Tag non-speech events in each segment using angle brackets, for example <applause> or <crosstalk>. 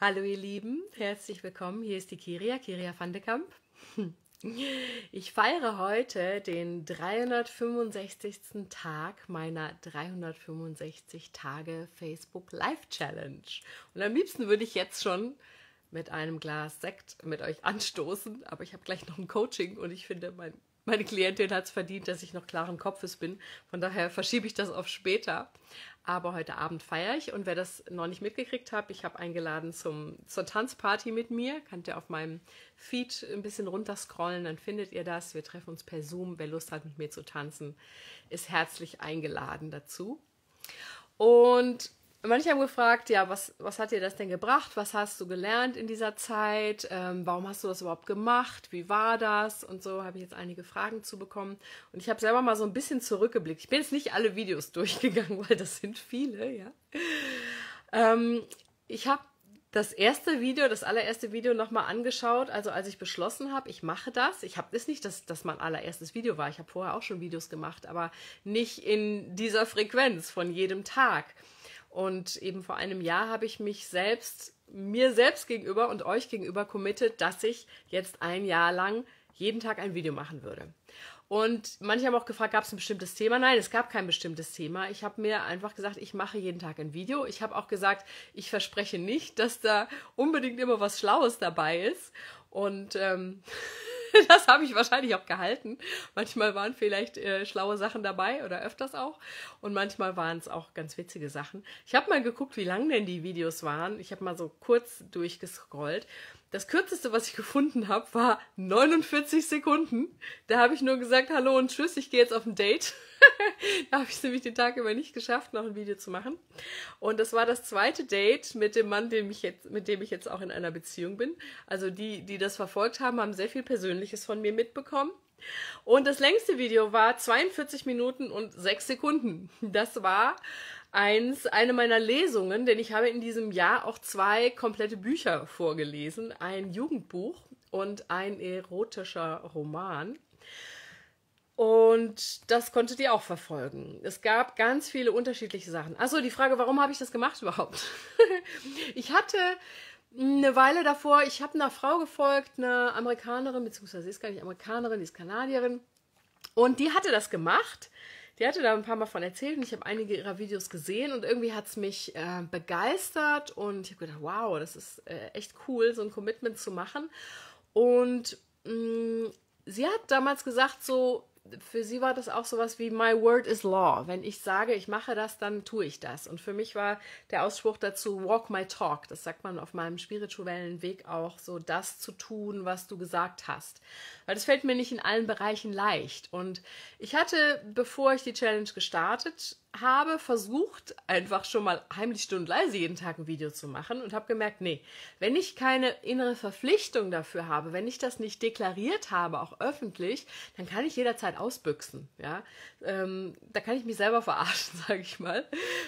Hallo ihr Lieben, herzlich willkommen. Hier ist die Kiria, Kiria van de Kamp. <laughs> Ich feiere heute den 365. Tag meiner 365 Tage Facebook Live Challenge. Und am liebsten würde ich jetzt schon mit einem Glas Sekt mit euch anstoßen, aber ich habe gleich noch ein Coaching und ich finde, mein meine Klientin hat es verdient, dass ich noch klaren Kopfes bin. Von daher verschiebe ich das auf später. Aber heute Abend feiere ich und wer das noch nicht mitgekriegt hat, ich habe eingeladen zum, zur Tanzparty mit mir. Könnt ihr auf meinem Feed ein bisschen runterscrollen, dann findet ihr das. Wir treffen uns per Zoom. Wer Lust hat, mit mir zu tanzen, ist herzlich eingeladen dazu. Und Manche haben gefragt, ja, was, was hat dir das denn gebracht? Was hast du gelernt in dieser Zeit? Ähm, warum hast du das überhaupt gemacht? Wie war das? Und so habe ich jetzt einige Fragen zu bekommen. Und ich habe selber mal so ein bisschen zurückgeblickt. Ich bin jetzt nicht alle Videos <laughs> durchgegangen, weil das sind viele, ja. Ähm, ich habe das erste Video, das allererste Video nochmal angeschaut, also als ich beschlossen habe, ich mache das. Ich habe es nicht, dass das mein allererstes Video war. Ich habe vorher auch schon Videos gemacht, aber nicht in dieser Frequenz von jedem Tag. Und eben vor einem Jahr habe ich mich selbst, mir selbst gegenüber und euch gegenüber committed, dass ich jetzt ein Jahr lang jeden Tag ein Video machen würde. Und manche haben auch gefragt, gab es ein bestimmtes Thema? Nein, es gab kein bestimmtes Thema. Ich habe mir einfach gesagt, ich mache jeden Tag ein Video. Ich habe auch gesagt, ich verspreche nicht, dass da unbedingt immer was Schlaues dabei ist. Und ähm, <laughs> <laughs> das habe ich wahrscheinlich auch gehalten. Manchmal waren vielleicht äh, schlaue Sachen dabei oder öfters auch. Und manchmal waren es auch ganz witzige Sachen. Ich habe mal geguckt, wie lang denn die Videos waren. Ich habe mal so kurz durchgescrollt. Das kürzeste, was ich <laughs> gefunden habe, war 49 Sekunden. Da habe ich nur gesagt, hallo und tschüss, ich gehe jetzt auf ein Date. <laughs> da habe ich es nämlich den Tag über nicht geschafft, noch ein Video zu machen. Und das war das zweite Date mit dem Mann, dem ich jetzt, mit dem ich jetzt auch in einer Beziehung bin. Also die, die das verfolgt haben, haben sehr viel Persönliches von mir mitbekommen. Und das längste Video war 42 Minuten und 6 Sekunden. Das war eins, eine meiner Lesungen, denn ich habe in diesem Jahr auch zwei komplette Bücher vorgelesen. Ein Jugendbuch und ein erotischer Roman. Und das konntet ihr auch verfolgen. Es gab ganz viele unterschiedliche Sachen. Achso, die Frage, warum habe ich das gemacht überhaupt? <laughs> ich hatte eine Weile davor, ich habe einer Frau gefolgt, eine Amerikanerin, beziehungsweise sie ist gar nicht Amerikanerin, die ist Kanadierin. Und die hatte das gemacht. Die hatte da ein paar Mal von erzählt und ich habe einige ihrer Videos gesehen und irgendwie hat es mich äh, begeistert und ich habe gedacht, wow, das ist äh, echt cool, so ein Commitment zu machen. Und mh, mm, sie hat damals gesagt, so, für sie war das auch sowas wie My Word is Law. Wenn ich sage, ich mache das, dann tue ich das. Und für mich war der Ausspruch dazu Walk my talk. Das sagt man auf meinem spirituellen Weg auch, so das zu tun, was du gesagt hast. Weil das fällt mir nicht in allen Bereichen leicht. Und ich hatte, bevor ich die Challenge gestartet habe versucht, einfach schon mal heimlich stundenleise jeden Tag ein Video zu machen und habe gemerkt, nee, wenn ich keine innere Verpflichtung dafür habe, wenn ich das nicht deklariert habe, auch öffentlich, dann kann ich jederzeit ausbüchsen. Ja? Ähm, da kann ich mich selber verarschen, <laughs> sage ich mal.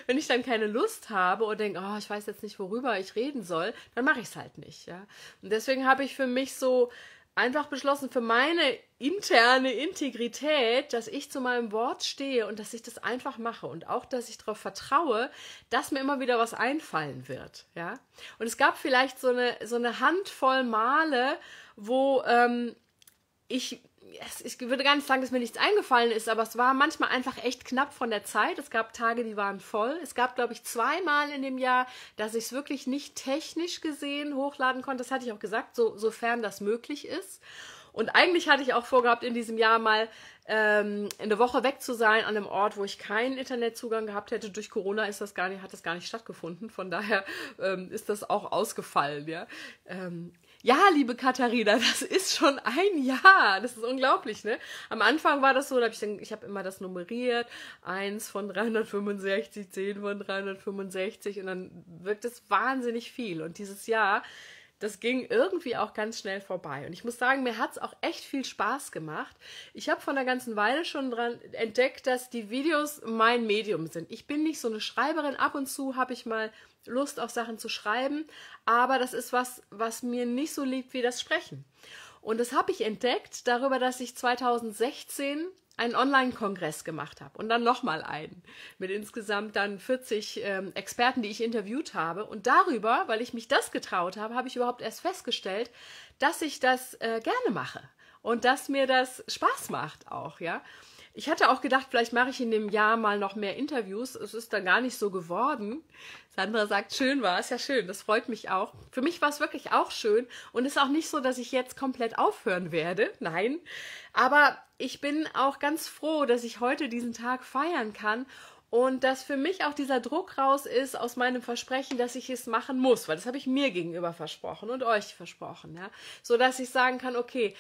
Wenn ich dann keine Lust habe und denke, oh, ich weiß jetzt nicht, worüber ich reden soll, dann mache ich es halt nicht. Ja? Und deswegen habe ich für mich so einfach beschlossen für meine interne Integrität, dass ich zu meinem Wort stehe und dass ich das einfach mache und auch, dass ich darauf vertraue, dass mir immer wieder was einfallen wird. Ja? Und es gab vielleicht so eine, so eine Handvoll Male, wo ähm, ich ich würde gar nicht sagen, dass mir nichts eingefallen ist, aber es war manchmal einfach echt knapp von der Zeit. Es gab Tage, die waren voll. Es gab, glaube ich, zweimal in dem Jahr, dass ich es wirklich nicht technisch gesehen hochladen konnte. Das hatte ich auch gesagt, so, sofern das möglich ist. Und eigentlich hatte ich auch vorgehabt, in diesem Jahr mal ähm, eine Woche weg zu sein an einem Ort, wo ich keinen Internetzugang gehabt hätte. Durch Corona ist das gar nicht, hat das gar nicht stattgefunden. Von daher ähm, ist das auch ausgefallen. Ja? Ähm, ja, liebe Katharina, das ist schon ein Jahr. Das ist unglaublich, ne? Am Anfang war das so, da hab ich dann, ich habe immer das nummeriert. Eins von 365, zehn von 365 und dann wirkt es wahnsinnig viel. Und dieses Jahr, das ging irgendwie auch ganz schnell vorbei. Und ich muss sagen, mir hat es auch echt viel Spaß gemacht. Ich habe von der ganzen Weile schon dran entdeckt, dass die Videos mein Medium sind. Ich bin nicht so eine Schreiberin. Ab und zu habe ich mal Lust auf Sachen zu schreiben, aber das ist was, was mir nicht so liegt wie das Sprechen. Und das habe ich entdeckt darüber, dass ich 2016 einen Online-Kongress gemacht habe und dann nochmal einen mit insgesamt dann 40 ähm, Experten, die ich interviewt habe. Und darüber, weil ich mich das getraut habe, habe ich überhaupt erst festgestellt, dass ich das äh, gerne mache und dass mir das Spaß macht auch, ja. Ich hatte auch gedacht, vielleicht mache ich in dem Jahr mal noch mehr Interviews. Es ist dann gar nicht so geworden. Sandra sagt, schön war es, ja schön, das freut mich auch. Für mich war es wirklich auch schön und es ist auch nicht so, dass ich jetzt komplett aufhören werde, nein. Aber ich bin auch ganz froh, dass ich heute diesen Tag feiern kann und dass für mich auch dieser Druck raus ist aus meinem Versprechen, dass ich es machen muss, weil das habe ich mir gegenüber versprochen und euch versprochen, ja. So dass ich sagen kann, okay,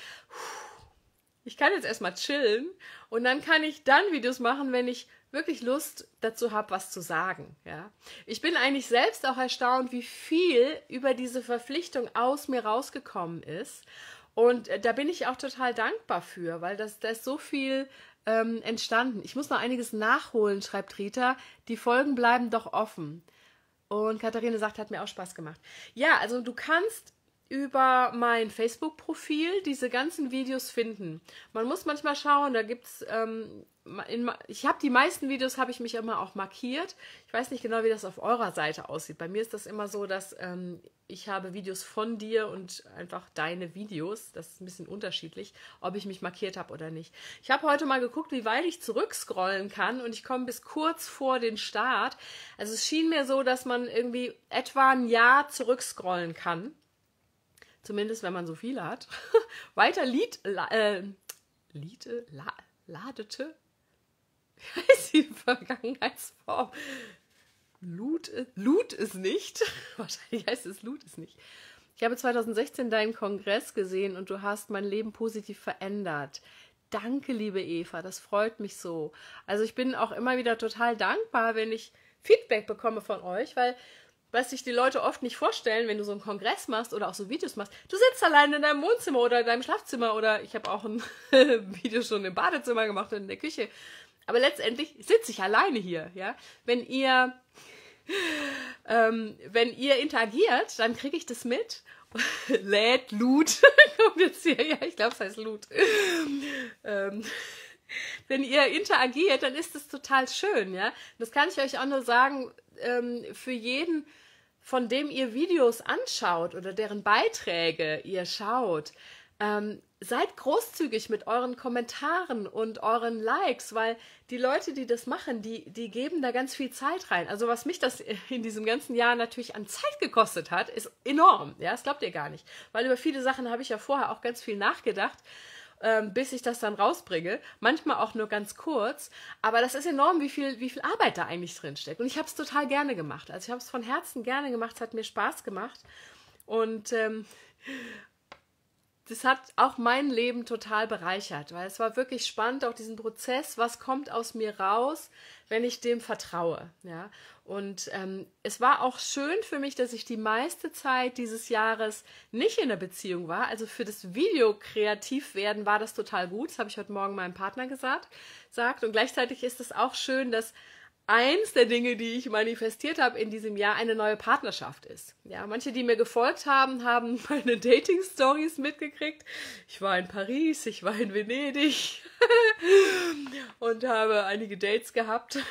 ich kann jetzt erstmal chillen und dann kann ich dann Videos machen, wenn ich wirklich Lust dazu habe, was zu sagen. Ja? Ich bin eigentlich selbst auch erstaunt, wie viel über diese Verpflichtung aus mir rausgekommen ist. Und äh, da bin ich auch total dankbar für, weil das, da so viel ähm, entstanden. Ich muss noch einiges nachholen, schreibt Rita. Die Folgen bleiben doch offen. Und Katharina sagt, hat mir auch Spaß gemacht. Ja, also du kannst über mein Facebook-Profil diese ganzen Videos finden. Man muss manchmal schauen, da gibt es ähm, in, ich habe die meisten Videos, habe ich mich immer auch markiert. Ich weiß nicht genau, wie das auf eurer Seite aussieht. Bei mir ist das immer so, dass ähm, ich habe Videos von dir und einfach deine Videos. Das ist ein bisschen unterschiedlich, ob ich mich markiert habe oder nicht. Ich habe heute mal geguckt, wie weit ich zurückscrollen kann und ich komme bis kurz vor den Start. Also es schien mir so, dass man irgendwie etwa ein Jahr zurückscrollen kann. Zumindest, wenn man so viele hat. <laughs> Weiter Lied, äh, Lied, la, ladete, wie heißt die Vergangenheitsform? Loot, Loot ist nicht. <laughs> Wahrscheinlich heißt es Loot ist nicht. Ich habe 2016 deinen Kongress gesehen und du hast mein Leben positiv verändert. Danke, liebe Eva, das freut mich so. Also ich bin auch immer wieder total dankbar, wenn ich Feedback bekomme von euch, weil was sich die Leute oft nicht vorstellen, wenn du so einen Kongress machst oder auch so Videos machst, du sitzt alleine in deinem Wohnzimmer oder in deinem Schlafzimmer oder ich habe auch ein <laughs> Video schon im Badezimmer gemacht und in der Küche. Aber letztendlich sitze ich alleine hier, ja. Wenn ihr, ähm, wenn ihr interagiert, dann kriege ich das mit. <laughs> Lädt, Loot, <laughs> kommt jetzt hier, ja, ich glaube, es heißt Loot. ähm, wenn ihr interagiert, dann ist das total schön, ja. Das kann ich euch auch nur sagen, ähm, für jeden, von dem ihr Videos anschaut oder deren Beiträge ihr schaut, ähm, seid großzügig mit euren Kommentaren und euren Likes, weil die Leute, die das machen, die, die geben da ganz viel Zeit rein. Also was mich das in diesem ganzen Jahr natürlich an Zeit gekostet hat, ist enorm. Ja, das glaubt ihr gar nicht. Weil über viele Sachen habe ich ja vorher auch ganz viel nachgedacht, ähm, bis ich das dann rausbringe. Manchmal auch nur ganz kurz. Aber das ist enorm, wie viel, wie viel Arbeit da eigentlich drinsteckt. Und ich habe es total gerne gemacht. Also ich habe es von Herzen gerne gemacht. Es hat mir Spaß gemacht. Und ähm, das hat auch mein Leben total bereichert, weil es war wirklich spannend, auch diesen Prozess, was kommt aus mir raus, wenn ich dem vertraue. Ja? Und ähm, es war auch schön für mich, dass ich die meiste Zeit dieses Jahres nicht in der Beziehung war. Also für das Video kreativ werden war das total gut. Das habe ich heute Morgen meinem Partner gesagt. Sagt. Und gleichzeitig ist es auch schön, dass eins der Dinge, die ich manifestiert habe in diesem Jahr, eine neue Partnerschaft ist. Ja, manche, die mir gefolgt haben, haben <laughs> meine Dating-Stories mitgekriegt. Ich war in Paris, ich war in Venedig <laughs> und habe einige Dates gehabt. <laughs>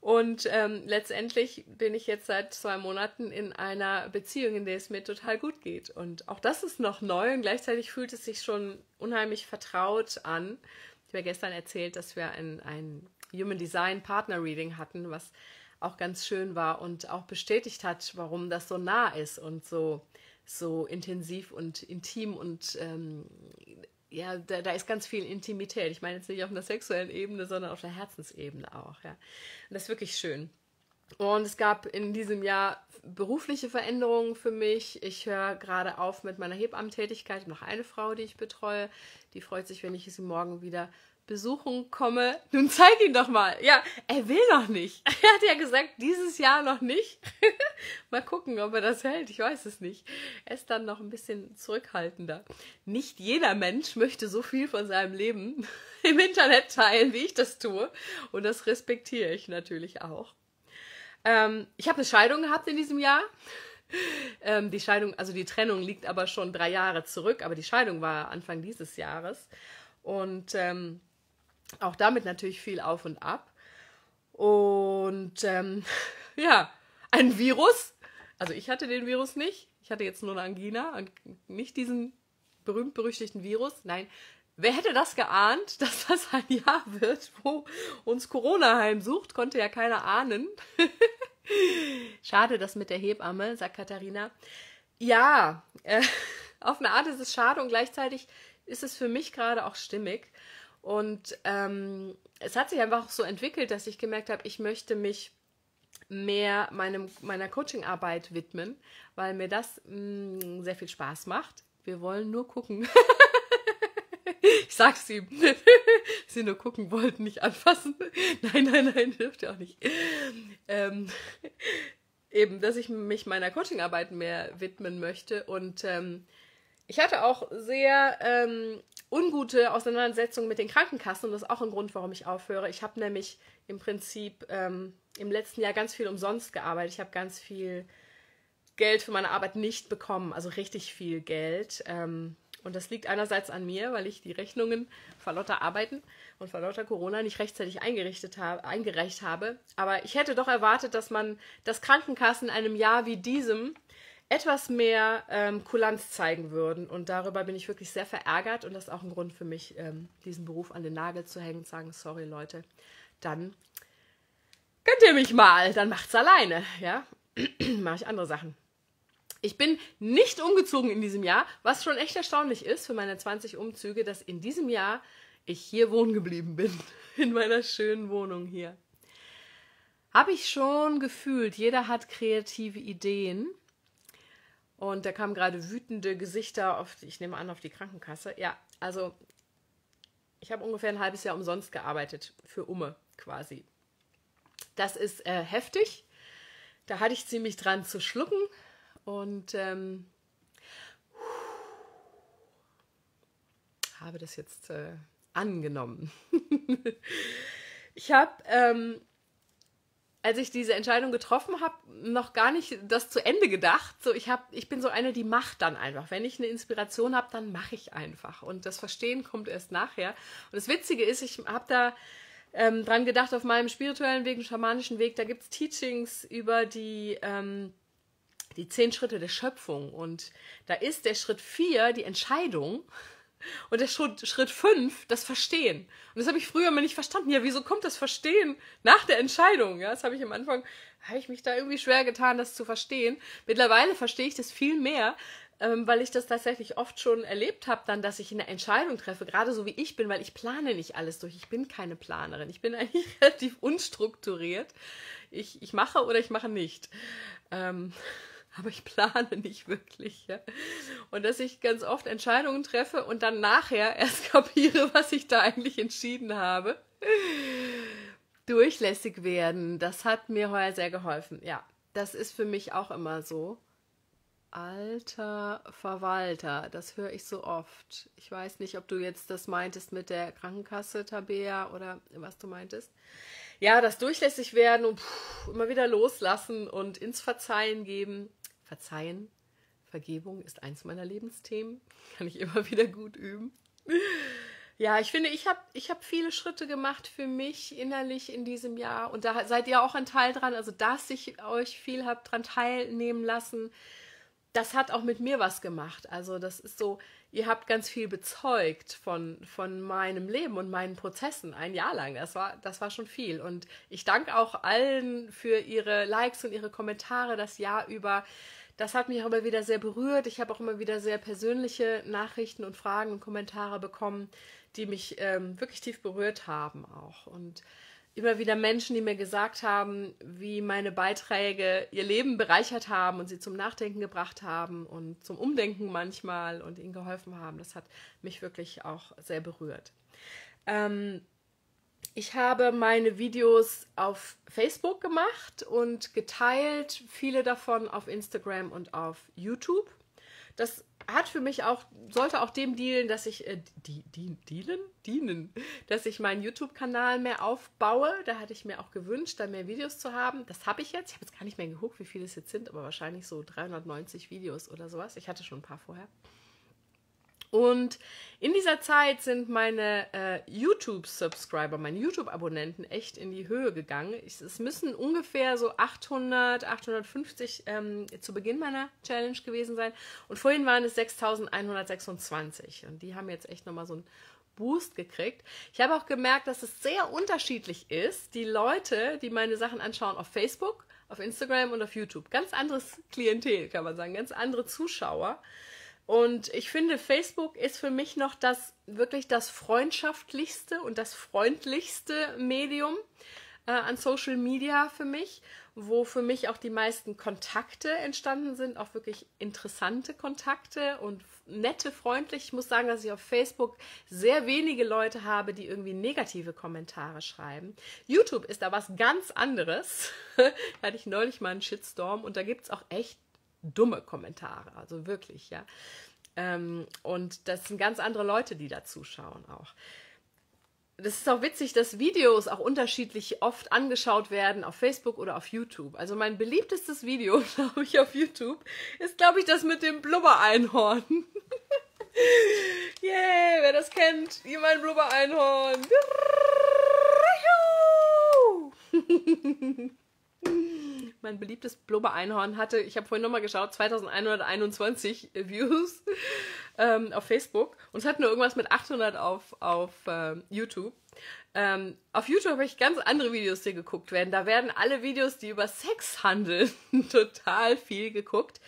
Und ähm, letztendlich bin ich jetzt seit zwei Monaten in einer Beziehung, in der es mir total gut geht. Und auch das ist noch neu und gleichzeitig fühlt es sich schon unheimlich vertraut an. Ich habe gestern erzählt, dass wir ein, ein Human Design Partner Reading hatten, was auch ganz schön war und auch bestätigt hat, warum das so nah ist und so, so intensiv und intim und ähm, ja, da, da, ist ganz viel Intimität. Ich meine jetzt nicht auf einer sexuellen Ebene, sondern auf der Herzensebene auch. Ja. Und das ist wirklich schön. Und es gab in diesem Jahr berufliche Veränderungen für mich. Ich höre gerade auf mit meiner Hebammentätigkeit. Noch eine Frau, die ich betreue, die freut sich, wenn ich sie morgen wieder besuchen komme. Nun zeig ihn doch mal. Ja, er will noch nicht. <laughs> Er hat ja gesagt, dieses Jahr noch nicht. <laughs> mal gucken, ob er das hält. Ich weiß es nicht. Er ist dann noch ein bisschen zurückhaltender. Nicht jeder Mensch möchte so viel von seinem Leben <laughs> im Internet teilen, wie ich das tue. Und das respektiere ich natürlich auch. Ähm, ich habe eine Scheidung gehabt in diesem Jahr. Ähm, die Scheidung, also die Trennung liegt aber schon drei Jahre zurück, aber die Scheidung war Anfang dieses Jahres. Und ähm, auch damit natürlich viel auf und ab. Und ähm, <laughs> ja, ein Virus. Also ich hatte den Virus nicht. Ich hatte jetzt nur eine Angina und nicht diesen berühmt-berüchtigten Virus. Nein, wer hätte das geahnt, <laughs> dass das ein Jahr wird, wo uns Corona heimsucht? Konnte ja keiner ahnen. <laughs> schade, das mit der Hebamme, sagt Katharina. Ja, äh, auf eine Art ist es schade und gleichzeitig ist es für mich gerade auch stimmig. Und ähm, es hat sich einfach so entwickelt, dass ich gemerkt habe, ich möchte mich mehr meinem, meiner Coachingarbeit widmen, weil mir das mh, mm, sehr viel Spaß macht. Wir wollen nur gucken. <laughs> ich sag's ihm. <laughs> Sie nur gucken wollten, nicht anfassen. <laughs> Nein, nein, nein, dürft ihr auch nicht. Ähm, eben, dass ich mich meiner Coachingarbeit mehr widmen möchte. Und ähm, ich hatte auch sehr ähm, ungute Auseinandersetzung mit den Krankenkassen und das ist auch ein Grund, warum ich aufhöre. Ich habe nämlich im Prinzip ähm, im letzten Jahr ganz viel umsonst gearbeitet. Ich habe ganz viel Geld für meine Arbeit nicht bekommen, also richtig viel Geld. Ähm, und das liegt einerseits an mir, weil ich die Rechnungen vor lauter Arbeiten und vor lauter Corona nicht rechtzeitig eingerichtet habe, eingereicht habe. Aber ich hätte doch erwartet, dass man, das Krankenkassen in einem Jahr wie diesem etwas mehr ähm, Kulanz zeigen würden. Und darüber bin ich wirklich sehr verärgert und das ist auch ein Grund für mich, ähm, diesen Beruf an den Nagel zu hängen und sagen, sorry Leute, dann könnt ihr mich mal, dann macht's alleine, ja. <clears throat> Mache ich andere Sachen. Ich bin nicht umgezogen in diesem Jahr, was schon echt erstaunlich ist für meine 20 Umzüge, dass in diesem Jahr ich hier wohnen geblieben bin, <laughs> in meiner schönen Wohnung hier. Habe ich schon gefühlt, jeder hat kreative Ideen und da kamen gerade wütende Gesichter auf, ich nehme an, auf die Krankenkasse. Ja, also ich habe ungefähr ein halbes Jahr umsonst gearbeitet für Umme quasi. Das ist äh, heftig. Da hatte ich ziemlich dran zu schlucken und ähm, habe das jetzt äh, angenommen. <laughs> ich habe ähm, als ich diese Entscheidung getroffen habe, noch gar nicht das zu Ende gedacht. So, ich, hab, ich bin so eine, die macht dann einfach. Wenn ich eine Inspiration habe, dann mache ich einfach. Und das Verstehen kommt erst nachher. Und das Witzige ist, ich habe da ähm, dran gedacht, auf meinem spirituellen Weg, schamanischen Weg, da gibt es Teachings über die, ähm, die zehn Schritte der Schöpfung. Und da ist der Schritt vier die Entscheidung. Und der Schritt, Schritt fünf, das Verstehen. Und das habe ich früher mal nicht verstanden. Ja, wieso kommt das Verstehen nach der Entscheidung? Ja, das habe ich am Anfang, habe ich mich da irgendwie schwer getan, das zu verstehen. Mittlerweile verstehe ich das viel mehr, ähm, weil ich das tatsächlich oft schon erlebt habe, dann, dass ich eine Entscheidung treffe, gerade so wie ich bin, weil ich plane nicht alles durch. Ich bin keine Planerin. Ich bin <laughs> eigentlich relativ unstrukturiert. Ich, ich mache oder ich mache nicht. Ähm, aber ich plane nicht wirklich. Ja? Und dass ich ganz oft Entscheidungen treffe und dann nachher <laughs> erst kapiere, was ich da eigentlich entschieden habe. Durchlässig werden, das hat mir heuer sehr geholfen. Ja, das ist für mich auch immer so. Alter Verwalter, das höre ich so oft. Ich weiß nicht, ob du jetzt das meintest mit der Krankenkasse, Tabea, oder was du meintest. Ja, das durchlässig werden und pff, immer wieder loslassen und ins Verzeihen geben. Verzeihen, Vergebung ist eins meiner Lebensthemen. <laughs> Kann ich immer wieder gut üben. Ja, ich finde, ich habe ich hab viele Schritte gemacht für mich innerlich in diesem Jahr. Und da seid ihr auch ein Teil dran. Also, dass ich euch viel habe dran teilnehmen lassen, das hat auch mit mir was gemacht. Also, das ist so, ihr habt ganz viel bezeugt von, von meinem Leben und meinen Prozessen ein Jahr lang. Das war, das war schon viel. Und ich danke auch allen für ihre Likes und ihre Kommentare das Jahr über das hat mich auch immer wieder sehr berührt. Ich habe auch immer wieder sehr persönliche Nachrichten und Fragen und Kommentare bekommen, die mich ähm, wirklich tief berührt haben auch. Und immer wieder Menschen, die mir gesagt haben, wie meine Beiträge ihr Leben bereichert haben und sie zum Nachdenken gebracht haben und zum Umdenken manchmal und ihnen geholfen haben. Das hat mich wirklich auch sehr berührt. Ähm, ich habe meine Videos auf Facebook gemacht und geteilt, viele davon auf Instagram und auf YouTube. Das hat für mich auch, sollte auch dem dienen, dass ich, äh, die, die, dealen? dienen, dass ich meinen YouTube-Kanal mehr aufbaue. Da hatte ich mir auch gewünscht, da mehr Videos zu haben. Das habe ich jetzt. Ich habe jetzt gar nicht mehr geguckt, wie viele es jetzt sind, aber wahrscheinlich so 390 Videos oder sowas. Ich hatte schon ein paar vorher. Und in dieser Zeit sind meine äh, YouTube-Subscriber, meine YouTube-Abonnenten echt in die Höhe gegangen. es müssen ungefähr so 800, 850 ähm, zu Beginn meiner Challenge gewesen sein. Und vorhin waren es 6126. Und die haben jetzt echt nochmal so einen Boost gekriegt. Ich habe auch gemerkt, dass es sehr unterschiedlich ist, die Leute, die meine Sachen anschauen auf Facebook, auf Instagram und auf YouTube. Ganz anderes Klientel, kann man sagen, ganz andere Zuschauer. Und ich finde, Facebook ist für mich noch das wirklich das freundschaftlichste und das freundlichste Medium äh, an Social Media für mich, wo für mich auch die meisten Kontakte entstanden sind, auch wirklich interessante Kontakte und nette, freundlich. Ich muss sagen, dass ich auf Facebook sehr wenige Leute habe, die irgendwie negative Kommentare schreiben. YouTube ist da was ganz anderes. <laughs> da hatte ich neulich mal einen Shitstorm und da gibt es auch echt dumme Kommentare, also wirklich, ja. Ähm, und das sind ganz andere Leute, die da zuschauen auch. Das ist auch witzig, dass Videos auch unterschiedlich oft angeschaut werden auf Facebook oder auf YouTube. Also mein beliebtestes Video, <laughs> glaube ich, auf YouTube ist, glaube ich, das mit dem Blubber-Einhorn. <laughs> Yay, yeah, wer das kennt, ihr mein Blubber-Einhorn. <laughs> mein beliebtes Blubber-Einhorn hatte, ich habe vorhin nochmal geschaut, 2121 <laughs> Views ähm, auf Facebook und es hat nur irgendwas mit 800 auf, auf ähm, YouTube. Ähm, auf YouTube habe ich ganz andere Videos, die geguckt werden. Da werden alle Videos, die über Sex handeln, <laughs> total viel geguckt.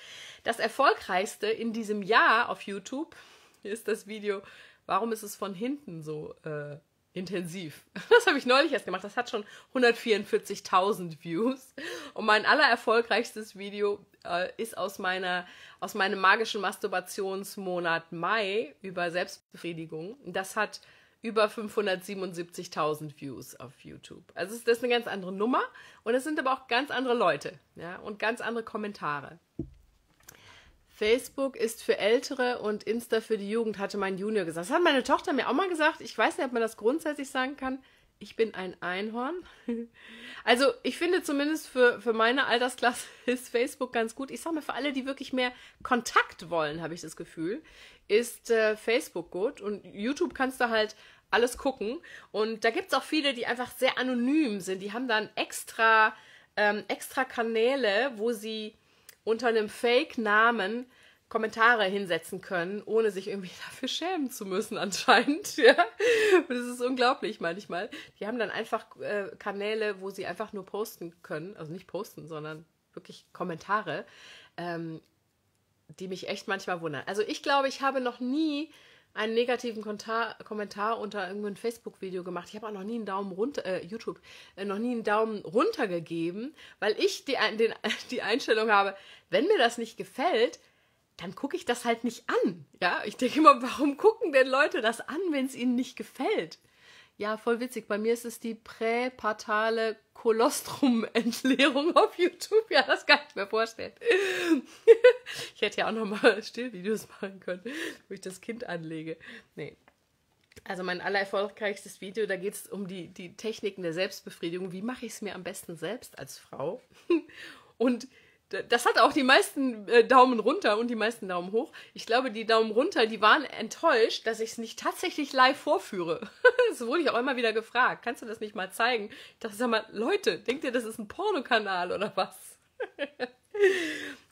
Das erfolgreichste in diesem Jahr auf YouTube ist das Video Warum ist es von hinten so äh, intensiv. <laughs> Das habe ich neulich erst gemacht. Das hat schon 144.000 Views. Und mein allererfolgreichstes Video äh, ist aus, meiner, aus meinem magischen Masturbationsmonat Mai über Selbstbefriedigung. Das hat über 577.000 Views auf YouTube. Also das ist eine ganz andere Nummer und es sind aber auch ganz andere Leute ja, und ganz andere Kommentare. Facebook ist für Ältere und Insta für die Jugend, hatte mein Junior gesagt. Das hat meine Tochter mir auch mal gesagt. Ich weiß nicht, ob man das grundsätzlich sagen kann. Ich bin ein Einhorn. <laughs> Also ich finde zumindest für, für meine Altersklasse <laughs> ist Facebook ganz gut. Ich sage mal, für alle, die wirklich mehr Kontakt wollen, habe ich das Gefühl, ist äh, Facebook gut. Und YouTube kannst du halt alles gucken. Und da gibt es auch viele, die einfach sehr anonym sind. Die haben dann extra, ähm, extra Kanäle, wo sie unter einem Fake-Namen Kommentare hinsetzen können, ohne sich irgendwie <laughs> dafür schämen zu müssen anscheinend. <laughs> Ja? Das ist unglaublich manchmal. Die haben dann einfach äh, Kanäle, wo sie einfach nur posten können, also nicht posten, sondern wirklich Kommentare, ähm, die mich echt manchmal wundern. Also ich glaube, ich habe noch nie einen negativen Kommentar, unter irgendeinem Facebook-Video gemacht. Ich habe auch noch nie einen Daumen runter, äh, YouTube, äh, noch nie einen Daumen runter weil ich die, den, <laughs> die Einstellung habe, wenn mir das nicht gefällt, dann gucke ich das halt nicht an. Ja, ich denke immer, warum gucken denn Leute das an, wenn es ihnen nicht gefällt? Ja, voll witzig. Bei mir ist es die präpartale Kolostrum-Entleerung auf YouTube. Ja, das kann ich mir vorstellen. <laughs> Ich hätte ja auch nochmal <laughs> Stillvideos machen können, wo ich das Kind anlege. Nee. Also mein allererfolgreichstes Video, da geht es um die, die Techniken der Selbstbefriedigung. Wie mache ich es mir am besten selbst als Frau? <laughs> Und das hat auch die meisten äh, Daumen runter und die meisten Daumen hoch. Ich glaube, die Daumen runter, die waren enttäuscht, dass ich es nicht tatsächlich live vorführe. das <laughs> wurde ich auch immer wieder gefragt. Kannst du das nicht mal zeigen? Ich dachte, sag mal, Leute, denkt ihr, das ist ein Pornokanal oder was?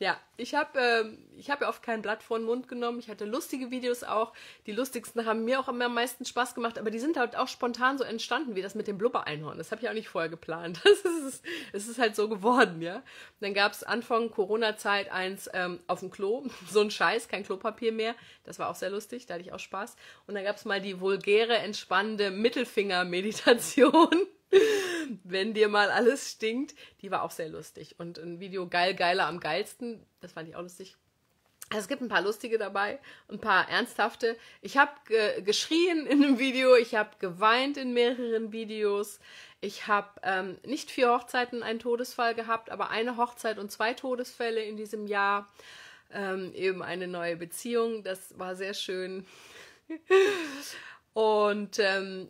Ja, ich habe ähm, hab ja oft kein Blatt vor den Mund genommen. Ich hatte lustige Videos auch. Die lustigsten haben mir auch am meisten Spaß gemacht, aber die sind halt auch spontan so entstanden, wie das mit dem Blubber-Einhorn. Das habe ich auch nicht vorher geplant. <laughs> Das ist, es ist halt so geworden, ja. Und dann gab es Anfang Corona-Zeit eins ähm, auf dem Klo. <laughs> So ein Scheiß, kein Klopapier mehr. Das war auch sehr lustig, da hatte ich auch Spaß. Und dann gab es mal die vulgäre, entspannende Mittelfinger-Meditation. <laughs> Wenn dir mal alles stinkt, die war auch sehr lustig. Und ein Video Geil, Geiler am geilsten, das fand ich auch lustig. Also es gibt ein paar lustige dabei, ein paar ernsthafte. Ich habe ge geschrien in einem Video, ich habe geweint in mehreren Videos. Ich habe ähm, nicht vier Hochzeiten einen Todesfall gehabt, aber eine Hochzeit und zwei Todesfälle in diesem Jahr. Ähm, eben eine neue Beziehung, das war sehr schön. <laughs> und ähm,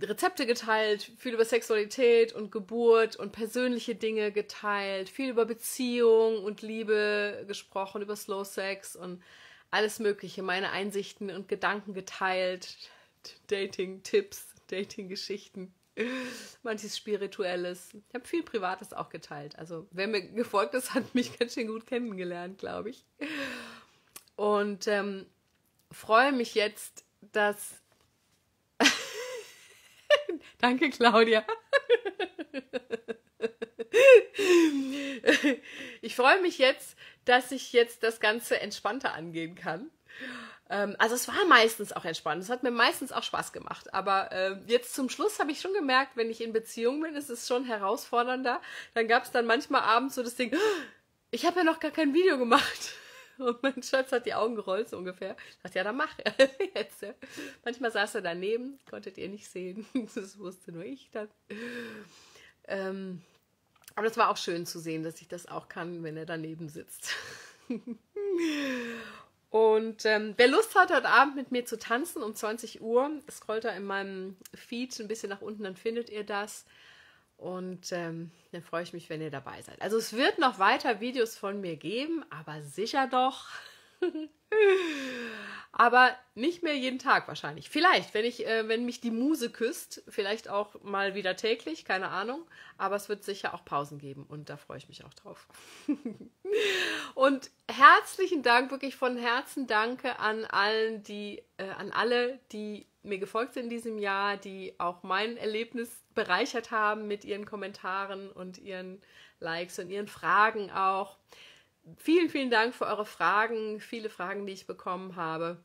Rezepte geteilt, viel über Sexualität und Geburt und persönliche Dinge geteilt, viel über Beziehung und Liebe gesprochen, über Slow Sex und alles Mögliche, meine Einsichten und Gedanken geteilt, Dating-Tipps, Dating-Geschichten, <laughs> manches Spirituelles. Ich habe viel Privates auch geteilt. Also wer mir gefolgt ist, hat mich ganz schön gut kennengelernt, glaube ich. Und ähm, freue mich jetzt, dass Danke, Claudia. Ich freue mich jetzt, dass ich jetzt das Ganze entspannter angehen kann. Ähm, also es war meistens auch entspannt. Es hat mir meistens auch Spaß gemacht. Aber ähm, jetzt zum Schluss habe ich schon gemerkt, wenn ich in Beziehung bin, ist es schon herausfordernder. Dann gab es dann manchmal abends so das Ding, ich habe ja noch gar kein Video gemacht. <laughs> Und mein Schatz hat die Augen gerollt, so ungefähr. Ich dachte, ja, dann mach er <laughs> jetzt. Ja. Manchmal saß er daneben, konntet ihr nicht sehen. <laughs> Das wusste nur ich dann. Ähm, aber das war auch schön zu sehen, dass ich das auch kann, wenn er daneben sitzt. Und ähm, wer Lust hat, heute Abend mit mir zu tanzen um 20 Uhr, scrollt da in meinem Feed ein bisschen nach unten, dann findet ihr das. Und ähm, dann freue ich mich, wenn ihr dabei seid. Also es wird noch weiter Videos von mir geben, aber sicher doch. <laughs> aber nicht mehr jeden Tag wahrscheinlich. Vielleicht, wenn ich, äh, wenn mich die Muse küsst, vielleicht auch mal wieder täglich, keine Ahnung. Aber es wird sicher auch Pausen geben und da freue ich mich auch drauf. <laughs> und herzlichen Dank, wirklich von Herzen danke an allen, die, äh, an alle, die mir gefolgt sind in diesem Jahr, die auch mein Erlebnis bereichert haben mit ihren Kommentaren und ihren Likes und ihren Fragen auch. Vielen, vielen Dank für eure Fragen, viele Fragen, die ich bekommen habe,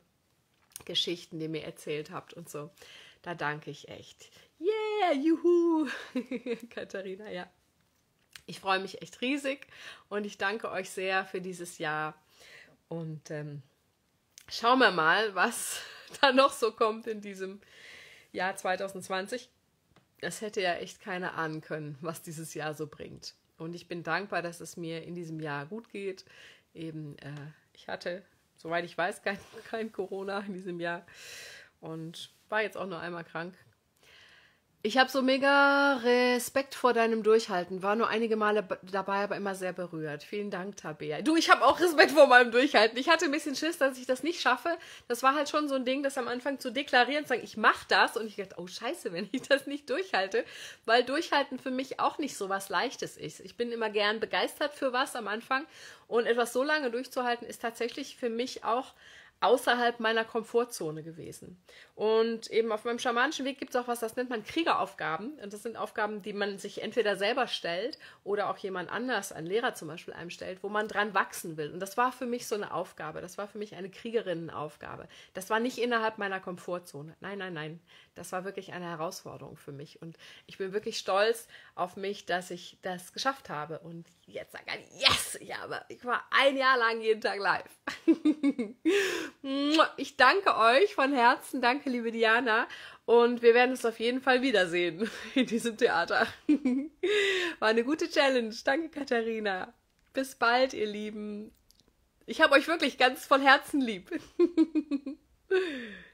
Geschichten, die ihr mir erzählt habt und so. Da danke ich echt. Yeah, juhu, <laughs> Katharina, ja. Ich freue mich echt riesig und ich danke euch sehr für dieses Jahr. Und ähm, schauen wir mal, was <laughs> da noch so kommt in diesem Jahr 2020 es hätte ja echt keiner ahnen können, was dieses Jahr so bringt. Und ich bin dankbar, dass es mir in diesem Jahr gut geht. Eben, äh, ich hatte, soweit ich weiß, kein, kein Corona in diesem Jahr und war jetzt auch nur einmal krank. Ich habe so mega Respekt vor deinem Durchhalten. War nur einige Male dabei, aber immer sehr berührt. Vielen Dank, Tabea. Du, ich habe auch Respekt vor meinem Durchhalten. Ich hatte ein bisschen Schiss, dass ich das nicht schaffe. Das war halt schon so ein Ding, das am Anfang zu deklarieren, zu sagen, ich mache das. Und ich dachte, oh scheiße, wenn ich das nicht durchhalte. Weil Durchhalten für mich auch nicht so was Leichtes ist. Ich bin immer gern begeistert für was am Anfang. Und etwas so lange durchzuhalten, ist tatsächlich für mich auch außerhalb meiner Komfortzone gewesen. Und eben auf meinem schamanischen Weg gibt es auch was, das nennt man Kriegeraufgaben. Und das sind Aufgaben, die man sich entweder selber stellt oder auch jemand anders, ein Lehrer zum Beispiel, einem stellt, wo man dran wachsen will. Und das war für mich so eine Aufgabe. Das war für mich eine Kriegerinnenaufgabe. Das war nicht innerhalb meiner Komfortzone. Nein, nein, nein. Das war wirklich eine Herausforderung für mich. Und ich bin wirklich stolz auf mich, dass ich das geschafft habe. Und jetzt sage ich, yes, ich, habe, ich war ein Jahr lang jeden Tag live. <laughs> Ich danke euch von Herzen. Danke, liebe Diana. Und wir werden uns auf jeden Fall wiedersehen <laughs> in diesem Theater. <laughs> War eine gute Challenge. Danke, Katharina. Bis bald, ihr Lieben. Ich habe euch wirklich ganz von Herzen lieb. <laughs>